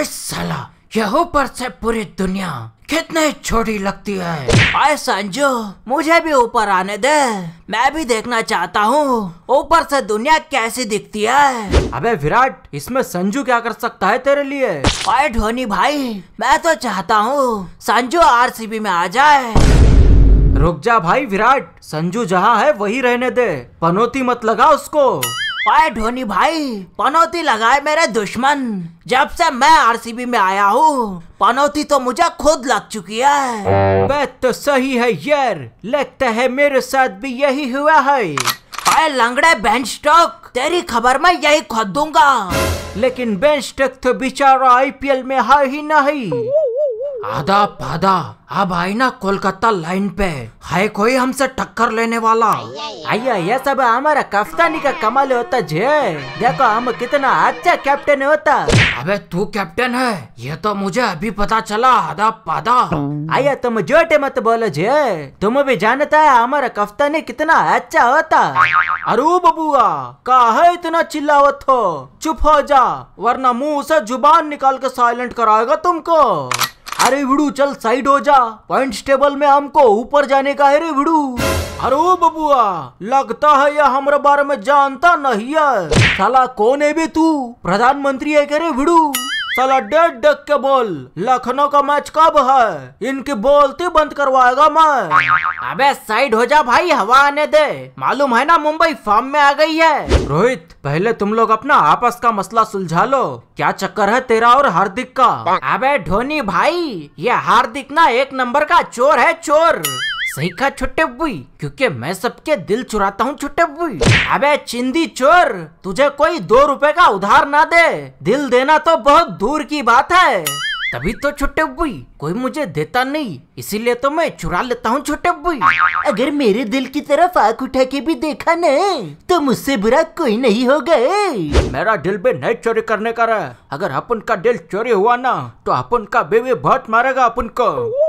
है साला यहू पर से पूरी दुनिया कितने छोटी लगती है आए संजू मुझे भी ऊपर आने दे मैं भी देखना चाहता हूँ ऊपर से दुनिया कैसी दिखती है अबे विराट इसमें संजू क्या कर सकता है तेरे लिए आए धोनी भाई मैं तो चाहता हूँ संजू आरसीबी में आ जाए रुक जा भाई विराट संजू जहाँ है वही रहने दे पनौती मत लगा उसको हाय धोनी भाई पनौती लगाए मेरे दुश्मन जब से मैं आरसीबी में आया हूँ पनौती तो मुझे खुद लग चुकी है बात तो सही है यार लगता है मेरे साथ भी यही हुआ है हाय लंगड़े बेंच स्टॉक तेरी खबर में यही खोद दूंगा लेकिन बेंच स्टॉक तो बेचारा आईपीएल में है ही नहीं आधा पादा अब आई ना कोलकाता लाइन पे है कोई हमसे टक्कर लेने वाला आइया ये सब हमारा कप्तानी का कमाल होता जे देखो हम कितना अच्छा कैप्टन होता अबे तू कैप्टन है ये तो मुझे अभी पता चला आधा पादा आइया तुम जोटे मत बोलो जे तुम भी जानता है हमारा कप्तानी कितना अच्छा होता अरे बबुआ का है इतना चिल्लावत हो चुप हो जा वरना मुँह से जुबान निकाल के साइलेंट कराएगा तुमको अरे भिड़ू चल साइड हो जा पॉइंट टेबल में हमको ऊपर जाने का है रे भिड़ू अरे बबुआ लगता है यह हमारे बारे में जानता नहीं है साला कौन है बे तू प्रधानमंत्री है कह रे भिड़ू साला डेट डक के बोल लखनऊ का मैच कब है इनकी बोलती बंद करवाएगा मैं अबे साइड हो जा भाई हवा आने दे मालूम है ना मुंबई फॉर्म में आ गई है रोहित पहले तुम लोग अपना आपस का मसला सुलझा लो क्या चक्कर है तेरा और हार्दिक का अबे धोनी भाई ये हार्दिक ना एक नंबर का चोर है चोर सही कहा छोटे बुई क्योंकि मैं सबके दिल चुराता हूँ छोटे बुई अबे चिंदी चोर तुझे कोई दो रुपए का उधार ना दे दिल देना तो बहुत दूर की बात है तभी तो छोटे बुई कोई मुझे देता नहीं इसीलिए तो मैं चुरा लेता हूँ छोटे बुई अगर मेरे दिल की तरफ आँख उठा के भी देखा न तो मुझसे बुरा कोई नहीं होगा मेरा दिल भी नहीं चोरी करने का रहा अगर अपन का दिल चोरी हुआ ना तो अपन का बेबी बहुत मारेगा अपन को